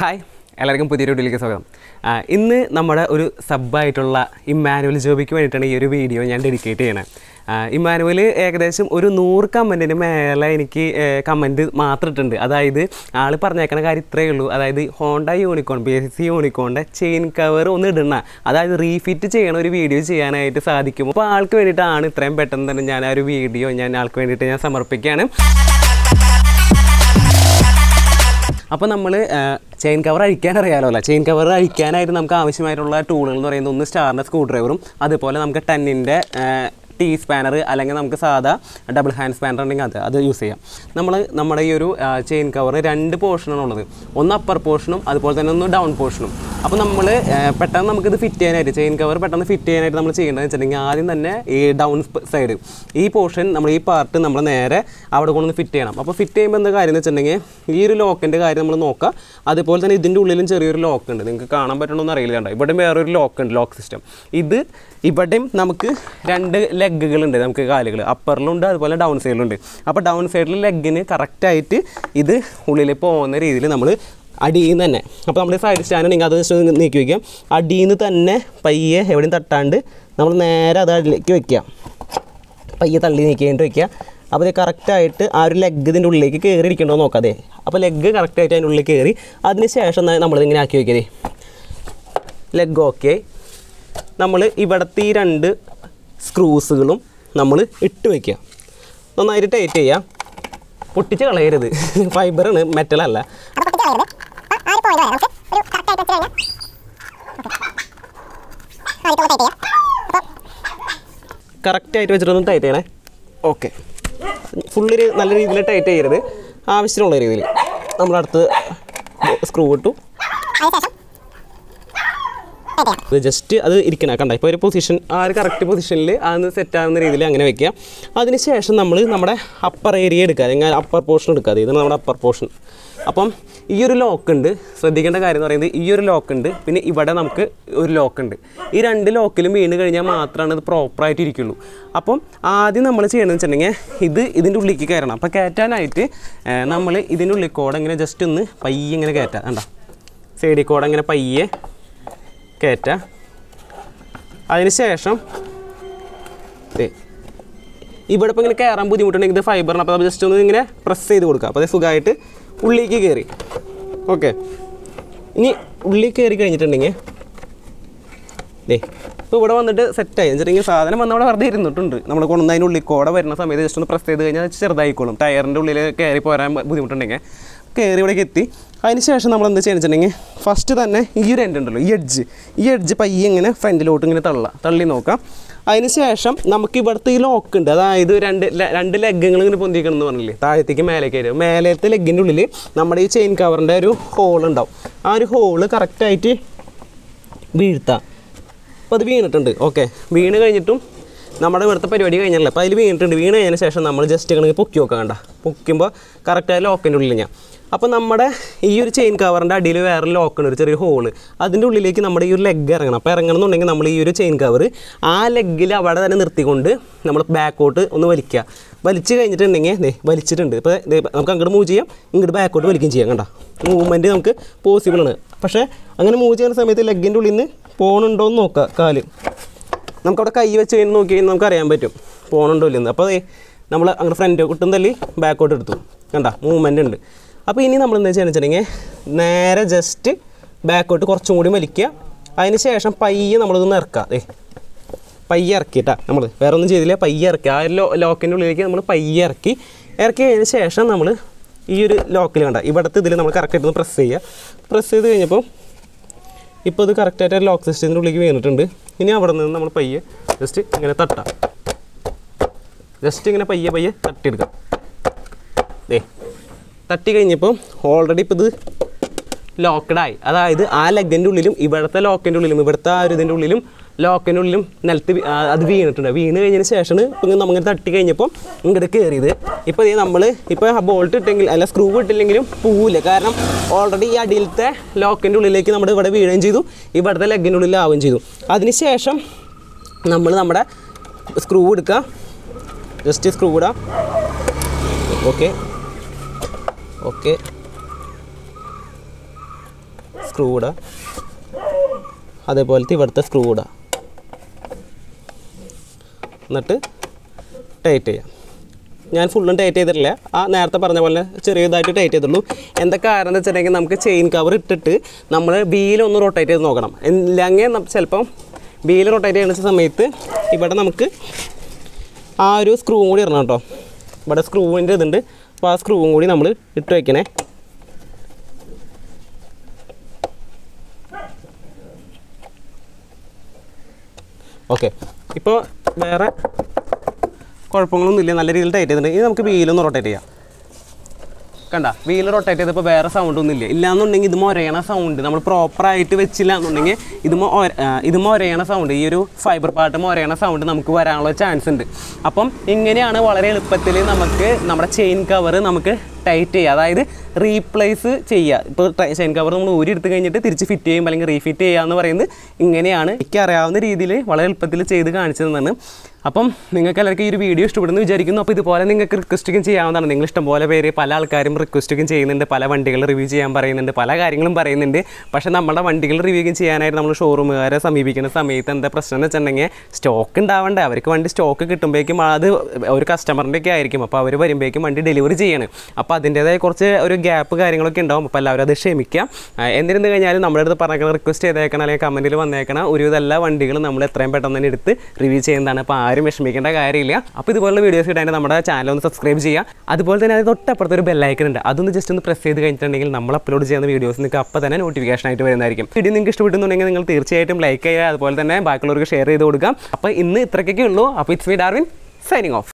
hi എല്ലാവർക്കും പുതിയൊരു വീഡിയോയിലേക്ക് സ്വാഗതം ഇന്ന് നമ്മുടെ ഒരു സബ്ബായിട്ടുള്ള ഇമ്മാനുവൽ ജോബിക്ക് വേണ്ടിയിട്ടാണ് ഈ ഒരു വീഡിയോ ഞാൻ ഡെഡിക്കേറ്റ് ചെയ്യണത് ഇമ്മാനുവൽ ഏകദേശം ഒരു നൂറ് കമൻറ്റിന് മേലെ എനിക്ക് കമൻറ്റ് മാത്രം ഇട്ടുണ്ട് അതായത് ആൾ പറഞ്ഞേക്കണ കാര്യം ഇത്രയേ ഉള്ളൂ അതായത് Honda Unicorn B S C യൂണിക്കോണിൻ്റെ ചെയിൻ കവർ ഒന്ന് ഇടണ അതായത് റീഫിറ്റ് ചെയ്യണ ഒരു വീഡിയോ ചെയ്യാനായിട്ട് സാധിക്കും അപ്പോൾ ആൾക്ക് വേണ്ടിയിട്ടാണ് ഇത്രയും പെട്ടെന്ന് തന്നെ ഞാൻ ആ ഒരു വീഡിയോ ഞാൻ ആൾക്ക് വേണ്ടിയിട്ട് ഞാൻ സമർപ്പിക്കുകയാണ് അപ്പോൾ നമ്മൾ ചെയിൻ കവർ അഴിക്കാൻ അറിയാമല്ലോ അല്ലേ ചെയിൻ കവർ അഴിക്കാനായിട്ട് നമുക്ക് ആവശ്യമായിട്ടുള്ള ടൂളുകൾ എന്ന് പറയുന്നത് ഒന്ന് സ്റ്റാറിൻ്റെ സ്ക്രൂ ഡ്രൈവറും അതുപോലെ നമുക്ക് ടെന്നിൻ്റെ ടി സ്പാനർ അല്ലെങ്കിൽ നമുക്ക് സാധാ ഡബിൾ ഹാൻഡ് സ്പാനർ ഉണ്ടെങ്കിൽ അത് അത് യൂസ് ചെയ്യാം നമ്മൾ നമ്മുടെ ഈ ഒരു ചെയിൻ കവർ രണ്ട് പോർഷനാണ് ഉള്ളത് ഒന്ന് അപ്പർ പോർഷനും അതുപോലെ തന്നെ ഒന്ന് ഡൗൺ പോർഷനും അപ്പോൾ നമ്മൾ പെട്ടെന്ന് നമുക്കിത് ഫിറ്റ് ചെയ്യാനായിട്ട് ചെയിൻ കവർ പെട്ടെന്ന് ഫിറ്റ് ചെയ്യാനായിട്ട് നമ്മൾ ചെയ്യേണ്ടതെന്ന് വെച്ചിട്ടുണ്ടെങ്കിൽ ആദ്യം തന്നെ ഈ ഡൗൺ സൈഡ് ഈ പോർഷൻ നമ്മൾ ഈ പാർട്ട് നമ്മൾ നേരെ അവിടെ കൊണ്ടൊന്ന് ഫിറ്റ് ചെയ്യണം അപ്പോൾ ഫിറ്റ് ചെയ്യുമ്പോൾ എന്താ കാര്യം എന്ന് വെച്ചിട്ടുണ്ടെങ്കിൽ ഈ ഒരു ലോക്കിൻ്റെ കാര്യം നമ്മൾ നോക്കുക അതുപോലെ തന്നെ ഇതിൻ്റെ ഉള്ളിലും ചെറിയൊരു ലോക്ക് ഉണ്ട് നിങ്ങൾക്ക് കാണാൻ പറ്റണമെന്ന് അറിയില്ല ഇവിടെ വേറൊരു ലോക്ക് ഉണ്ട് ലോക്ക് സിസ്റ്റം ഇത് ഇവിടെയും നമുക്ക് രണ്ട് ലെഗുകളുണ്ട് നമുക്ക് കാലുകൾ അപ്പറിലുണ്ട് അതുപോലെ ഡൗൺ സൈഡിലുണ്ട് അപ്പോൾ ഡൗൺ സൈഡിൽ ലെഗിന് കറക്റ്റായിട്ട് ഇത് ഉള്ളിൽ പോകുന്ന രീതിയിൽ നമ്മൾ അടിയിൽ നിന്ന് തന്നെ അപ്പോൾ നമ്മുടെ സൈഡ് സ്റ്റാൻഡ് നിങ്ങൾ അത് നീക്കി വയ്ക്കാം അടിയിൽ നിന്ന് തന്നെ പയ്യെ എവിടെയും തട്ടാണ്ട് നമ്മൾ നേരെ അത് അടിയിലേക്ക് വയ്ക്കുക പയ്യെ തള്ളി നീക്കിയിട്ട് വയ്ക്കുക അപ്പോൾ ഇത് കറക്റ്റായിട്ട് ആ ഒരു ലെഗ് ഇതിൻ്റെ ഉള്ളിലേക്ക് കയറി ഇരിക്കണ്ടോ നോക്കാതെ അപ്പോൾ ലെഗ് കറക്റ്റായിട്ട് അതിൻ്റെ ഉള്ളിൽ കയറി അതിന് ശേഷം നമ്മളിതിങ്ങനെ ആക്കി വയ്ക്കരുത് ലെഗ് ഓക്കെ നമ്മൾ ഇവിടുത്തെ ഈ രണ്ട് സ്ക്രൂസുകളും നമ്മൾ ഇട്ട് വയ്ക്കുക നന്നായിട്ട് ടൈറ്റ് ചെയ്യുക പൊട്ടിച്ച് കളയരുത് ഫൈബറാണ് മെറ്റലല്ല കറക്റ്റായിട്ട് വെച്ചിട്ടൊന്ന് ടൈറ്റ് ചെയ്യണേ ഓക്കെ ഫുള്ളൊരു നല്ല രീതിയിൽ ടൈറ്റ് ചെയ്യരുത് ആവശ്യമുള്ള രീതിയിൽ നമ്മളടുത്ത് സ്ക്രൂ ഇട്ടു അതിനുശേഷം അത് ജസ്റ്റ് അത് ഇരിക്കണം കണ്ട ഇപ്പോൾ ഒരു പൊസിഷൻ ആ ഒരു കറക്റ്റ് പൊസിഷനിൽ അത് സെറ്റാകുന്ന രീതിയിൽ അങ്ങനെ വെക്കുക അതിനുശേഷം നമ്മൾ നമ്മുടെ അപ്പർ ഏരിയ എടുക്കുക അല്ലെങ്കിൽ അപ്പർ പോർഷൻ എടുക്കുക ഇതാണ് നമ്മുടെ അപ്പർ പോർഷൻ അപ്പം ഈ ഒരു ലോക്ക് ഉണ്ട് ശ്രദ്ധിക്കേണ്ട കാര്യം എന്ന് പറയുന്നത് ഈ ഒരു ലോക്ക് ഉണ്ട് പിന്നെ ഇവിടെ നമുക്ക് ഒരു ലോക്ക് ഉണ്ട് ഈ രണ്ട് ലോക്കിലും വീണ് കഴിഞ്ഞാൽ മാത്രമാണ് ഇത് പ്രോപ്പറായിട്ട് ഇരിക്കുള്ളൂ അപ്പം ആദ്യം നമ്മൾ ചെയ്യണമെന്ന് വെച്ചിട്ടുണ്ടെങ്കിൽ ഇത് ഇതിൻ്റെ ഉള്ളിലേക്ക് കയറണം അപ്പോൾ കയറ്റാനായിട്ട് നമ്മൾ ഇതിൻ്റെ ഉള്ളിൽ കോടെ ഇങ്ങനെ ജസ്റ്റ് ഒന്ന് പയ്യെ ഇങ്ങനെ കയറ്റാം കണ്ടോ സൈഡിൽ കോടെ ഇങ്ങനെ പയ്യെ കയറ്റാം അതിനുശേഷം ഇവിടെ ഇപ്പോൾ ഇങ്ങനെ കയറാൻ ബുദ്ധിമുട്ടുണ്ടെങ്കിൽ ഇത് ഫൈബറിന് അപ്പോൾ നമ്മൾ ജസ്റ്റ് ഒന്ന് ഇങ്ങനെ പ്രസ് ചെയ്ത് കൊടുക്കുക അപ്പോൾ അത് സുഖമായിട്ട് ഉള്ളിലേക്ക് കയറി ഓക്കെ ഇനി ഉള്ളിൽ കയറി കഴിഞ്ഞിട്ടുണ്ടെങ്കിൽ ഏ ഇപ്പോൾ ഇവിടെ വന്നിട്ട് സെറ്റായി വെച്ചിട്ടുണ്ടെങ്കിൽ സാധനം വന്ന് അവിടെ വെറുതെ ഇരുന്നിട്ടുണ്ട് നമ്മൾ കൊണ്ടുവന്നതിൻ്റെ ഉള്ളിൽ കോട വരുന്ന സമയത്ത് ജസ്റ്റ് ഒന്ന് പ്രസ് ചെയ്ത് കഴിഞ്ഞാൽ ചെറുതായിക്കോളും ടയറിൻ്റെ ഉള്ളിൽ കയറി പോരാൻ ബുദ്ധിമുട്ടുണ്ടെങ്കിൽ കയറി ഇവിടേക്ക് എത്തി അതിനുശേഷം നമ്മൾ എന്താ ചെയ്യുന്നിട്ടുണ്ടെങ്കിൽ ഫസ്റ്റ് തന്നെ ഈ ഒരു എൻഡ് ഉണ്ടല്ലോ ഈ എഡ്ജ് ഈ എഡ്ജ് പയ്യെ ഇങ്ങനെ ഫ്രണ്ടിലോട്ട് ഇങ്ങനെ തള്ള തള്ളി നോക്കാം അതിനുശേഷം നമുക്ക് ഇവിടുത്തെ ഈ ലോക്ക് ഉണ്ട് അതായത് രണ്ട് രണ്ട് ലെഗ്ഗങ്ങൾ ഇങ്ങനെ പൊന്തിക്കണം എന്ന് പറഞ്ഞില്ലേ താഴത്തേക്ക് മേലേക്ക് വരും മേലത്തെ ലെഗിൻ്റെ ഉള്ളിൽ നമ്മുടെ ഈ ചെയിൻ കവറിൻ്റെ ഒരു ഹോൾ ഉണ്ടാവും ആ ഒരു ഹോള് കറക്റ്റായിട്ട് വീഴ്ത്താം അപ്പോൾ അത് വീണിട്ടുണ്ട് ഓക്കെ വീണ് കഴിഞ്ഞിട്ടും നമ്മുടെ ഇവിടുത്തെ പരിപാടി കഴിഞ്ഞല്ലോ അപ്പോൾ അതിൽ വീണിട്ടുണ്ട് വീണ് കഴിഞ്ഞതിന് ശേഷം നമ്മൾ ജസ്റ്റ് ഇങ്ങനെ പൊക്കി വെക്കാണ്ട പൊക്കുമ്പോൾ കറക്റ്റായ ലോക്കിൻ്റെ ഉള്ളിൽ ഞാൻ അപ്പോൾ നമ്മുടെ ഈ ഒരു ചെയിൻ കവറിൻ്റെ അടിയിൽ വേറെ ലോക്കുണ്ട് ഒരു ചെറിയ ഹോള് അതിൻ്റെ ഉള്ളിലേക്ക് നമ്മുടെ ഈ ഒരു ലെഗ് ഇറങ്ങണം അപ്പോൾ ഇറങ്ങണമെന്നുണ്ടെങ്കിൽ നമ്മൾ ഈ ഒരു ചെയിൻ കവർ ആ ലെഗിൽ അവിടെ തന്നെ നിർത്തിക്കൊണ്ട് നമ്മൾ ബാക്കോട്ട് ഒന്ന് വലിക്കുക വലിച്ചു കഴിഞ്ഞിട്ടുണ്ടെങ്കിൽ ഇതേ വലിച്ചിട്ടുണ്ട് ഇപ്പോൾ നമുക്ക് അങ്ങോട്ട് മൂവ് ചെയ്യാം ഇങ്ങോട്ട് ബാക്കോട്ട് വലിക്കുകയും ചെയ്യാം കണ്ട മൂവ്മെൻറ്റ് നമുക്ക് പോസിബിളാണ് പക്ഷേ അങ്ങനെ മൂവ് ചെയ്യുന്ന സമയത്ത് ലെഗിൻ്റെ ഉള്ളിൽ നിന്ന് പോകണുണ്ടോ എന്ന് നോക്കുക കാല് നമുക്കവിടെ കൈ വെച്ച് കഴിഞ്ഞ് നോക്കി കഴിഞ്ഞാൽ നമുക്ക് അറിയാൻ പറ്റും പോകണുണ്ടോ ഇല്ലെന്ന് അപ്പോൾ നമ്മൾ അങ്ങനെ ഫ്രണ്ട് കുട്ടും തല്ലി ബാക്കോട്ട് എടുത്തു കണ്ട മൂവ്മെൻ്റ് ഉണ്ട് അപ്പോൾ ഇനി നമ്മൾ എന്താ ചെയ്യുക വെച്ചിട്ടുണ്ടെങ്കിൽ നേരെ ജസ്റ്റ് ബാക്കോട്ട് കുറച്ചും കൂടി വലിക്കുക അതിന് ശേഷം പയ്യെ നമ്മളിതൊന്ന് ഇറക്കുക അതെ പയ്യെ ഇറക്കിയിട്ടാ നമ്മൾ വേറെ ഒന്നും ചെയ്തില്ല പയ്യെ ഇറക്കുക ആ ലോ ലോക്കിൻ്റെ ഉള്ളിലേക്ക് നമ്മൾ പയ്യെ ഇറക്കി കഴിഞ്ഞ ശേഷം നമ്മൾ ഈ ഒരു ലോക്കിൽ കണ്ട ഇവിടുത്തെ ഇതിൽ നമ്മൾ കറക്റ്റായിട്ട് പ്രസ് ചെയ്യുക പ്രസ് ചെയ്ത് കഴിഞ്ഞപ്പോൾ ഇപ്പോൾ ഇത് കറക്റ്റായിട്ട് ലോക്ക് സിസ്റ്റത്തിൻ്റെ ഉള്ളിലേക്ക് വീണിട്ടുണ്ട് ഇനി അവിടെ നിന്ന് നമ്മൾ പയ്യെ ജസ്റ്റ് ഇങ്ങനെ തട്ടാം ജസ്റ്റ് ഇങ്ങനെ പയ്യെ പയ്യെ തട്ടിയെടുക്കാം ദേ തട്ടി കഴിഞ്ഞപ്പോൾ ഓൾറെഡി ഇപ്പോൾ ഇത് ലോക്കഡായി അതായത് ആ ലെഗിൻ്റെ ഉള്ളിലും ഇവിടുത്തെ ലോക്കിൻ്റെ ഉള്ളിലും ഇവിടുത്തെ ആ ഒരു ഇതിൻ്റെ ഉള്ളിലും ലോക്കിനുള്ളിലും നിലത്ത് അത് വീണിട്ടുണ്ട് വീണ് കഴിഞ്ഞതിന് ശേഷം ഇപ്പം നമ്മൾ തട്ടി കഴിഞ്ഞപ്പോൾ ഇങ്ങോട്ട് കയറിയത് ഇപ്പോൾ നമ്മൾ ഇപ്പോൾ ബോൾട്ട് ഇട്ടെങ്കിൽ അല്ല സ്ക്രൂ ഇട്ടില്ലെങ്കിലും പോവില്ല കാരണം ഓൾറെഡി ഈ അടിയിലത്തെ ലോക്കിൻ്റെ ഉള്ളിലേക്ക് നമ്മൾ ഇവിടെ വീഴുകയും ചെയ്തു ഇവിടുത്തെ ലെഗിൻ്റെ ഉള്ളിലാവുകയും ചെയ്തു ശേഷം നമ്മൾ നമ്മുടെ സ്ക്രൂ എടുക്കുക ജസ്റ്റ് സ്ക്രൂ ഇടാം ഓക്കെ ഓക്കെ സ്ക്രൂ ഇടാം അതേപോലത്തെ ഇവിടുത്തെ സ്ക്രൂ ഇടാം എന്നിട്ട് ടൈറ്റ് ചെയ്യാം ഞാൻ ഫുള്ളും ടൈറ്റ് ചെയ്തിട്ടില്ല ആ നേരത്തെ പറഞ്ഞ പോലെ ചെറിയതായിട്ട് ടൈറ്റ് ചെയ്തുള്ളൂ എന്താ കാരണം എന്ന് വെച്ചിട്ടുണ്ടെങ്കിൽ നമുക്ക് ചെയിൻ കവർ ഇട്ടിട്ട് നമ്മൾ വീലൊന്ന് റൊട്ടേറ്റ് ചെയ്ത് നോക്കണം ഇല്ലെങ്കിൽ ചിലപ്പം വീല് റൊട്ടേറ്റ് ചെയ്യുന്ന സമയത്ത് ഇവിടെ നമുക്ക് ആ ഒരു സ്ക്രൂവും കൂടി ഇടണം കേട്ടോ ഇവിടെ സ്ക്രൂവിൻ്റെ ഇതുണ്ട് അപ്പോൾ ആ സ്ക്രൂവും കൂടി നമ്മൾ ഇട്ട് വയ്ക്കണേ ഓക്കെ ഇപ്പോൾ വേറെ കുഴപ്പങ്ങളൊന്നും ഇല്ല നല്ല രീതിയിൽ ടൈറ്റ് ചെയ്തിട്ടുണ്ട് ഇനി നമുക്ക് വീലൊന്ന് റൊട്ടേറ്റ് ചെയ്യാം കണ്ട വീൽ റൊട്ടേറ്റ് ചെയ്തപ്പോൾ വേറെ സൗണ്ട് ഒന്നും ഇല്ല എന്നുണ്ടെങ്കിൽ ഇതുമോ ഒരേണ സൗണ്ട് നമ്മൾ പ്രോപ്പറായിട്ട് വെച്ചില്ല എന്നുണ്ടെങ്കിൽ ഇതുമോ ഇതുമോ ഒരേണ സൗണ്ട് ഈ ഒരു ഫൈബർ പാർട്ട് മുരയണ സൗണ്ട് നമുക്ക് വരാനുള്ള ചാൻസ് ഉണ്ട് അപ്പം ഇങ്ങനെയാണ് വളരെ എളുപ്പത്തിൽ നമുക്ക് നമ്മുടെ ചെയിൻ കവർ നമുക്ക് ടൈറ്റ് ചെയ്യുക അതായത് റീപ്ലേസ് ചെയ്യുക ഇപ്പോൾ ചെയിൻ കവർ നമ്മൾ ഊരി എടുത്തു കഴിഞ്ഞിട്ട് തിരിച്ച് ഫിറ്റ് ചെയ്യുമ്പോൾ അല്ലെങ്കിൽ റീഫിറ്റ് ചെയ്യുക എന്ന് പറയുന്നത് ഇങ്ങനെയാണ് എനിക്ക് അറിയാവുന്ന രീതിയിൽ വളരെ എളുപ്പത്തിൽ ചെയ്ത് കാണിച്ചതെന്നാണ് അപ്പം നിങ്ങൾക്ക് എല്ലാവർക്കും ഈ ഒരു വീഡിയോ ഇഷ്ടപ്പെടുന്നു വിചാരിക്കുന്നു അപ്പോൾ ഇതുപോലെ നിങ്ങൾക്ക് റിക്വസ്റ്റിക്കും ചെയ്യാവുന്നതാണ് നിങ്ങൾ ഇഷ്ടംപോലെ പേര് പല ആൾക്കാരും റിക്വസ്റ്റിക്കും ചെയ്യുന്നുണ്ട് പല വണ്ടികൾ റിവ്യൂ ചെയ്യാൻ പറയുന്നുണ്ട് പല കാര്യങ്ങളും പറയുന്നുണ്ട് പക്ഷേ നമ്മുടെ വണ്ടികൾ റിവ്യൂ ചെയ്യാനായിട്ട് നമ്മൾ ഷോറൂമുകാരെ സമീപിക്കുന്ന സമയത്ത് എന്താ പ്രശ്നം എന്ന് വെച്ചിട്ടുണ്ടെങ്കിൽ സ്റ്റോക്ക് ഉണ്ടാവേണ്ട അവർക്ക് വണ്ടി സ്റ്റോക്ക് കിട്ടുമ്പോഴേക്കും അത് ഒരു ഒക്കെ ആയിരിക്കും അപ്പോൾ അവർ വരുമ്പോഴേക്കും വണ്ടി ഡെലിവറി ചെയ്യണം അപ്പോൾ അപ്പോൾ അതിൻ്റേതായ കുറച്ച് ഒരു ഗ്യാപ്പ് കാര്യങ്ങളൊക്കെ ഉണ്ടാവും അപ്പോൾ എല്ലാവരും അത് ക്ഷമിക്കാം എന്നിരുന്നു കഴിഞ്ഞാൽ നമ്മുടെ അടുത്ത് പറഞ്ഞേക്കണം റിക്വസ്റ്റ് ചെയ്തേക്കണം അല്ലെങ്കിൽ കമൻറ്റിൽ വന്നേക്കണം ഒരു ഇതെല്ലാ വണ്ടികളും നമ്മൾ എത്രയും പെട്ടെന്ന് തന്നെ എടുത്ത് റിവ്യൂ ചെയ്യുന്നതാണ് അപ്പോൾ ആരും വിഷമിക്കേണ്ട കാര്യമില്ല അപ്പോൾ ഇതുപോലുള്ള വീഡിയോസ് ഇടാൻ നമ്മുടെ ചാനൽ ഒന്ന് സബ്സ്ക്രൈബ് ചെയ്യുക അതുപോലെ തന്നെ അത് തൊട്ടപ്പുറത്ത് ഒരു ബെല്ലൈക്കൺ ഉണ്ട് അതൊന്ന് ജസ്റ്റ് ഒന്ന് പ്രസ് ചെയ്ത് കഴിഞ്ഞിട്ടുണ്ടെങ്കിൽ നമ്മൾ അപ്ലോഡ് ചെയ്യുന്ന വീഡിയോസ് നിങ്ങൾക്ക് അപ്പോൾ തന്നെ നോട്ടിഫിക്കേഷൻ ആയിട്ട് വരുന്നതായിരിക്കും വീഡിയോ നിങ്ങൾക്ക് ഇഷ്ടപ്പെട്ടുന്നുണ്ടെങ്കിൽ നിങ്ങൾ തീർച്ചയായിട്ടും ലൈക്ക് ചെയ്യുക അതുപോലെ തന്നെ ബാക്കിയുള്ളവർക്ക് ഷെയർ ചെയ്ത് കൊടുക്കാം അപ്പോൾ ഇന്ന് ഇത്രയ്ക്കൊക്കെ ഉള്ളൂ അപ്പോൾ it's me Darwin signing of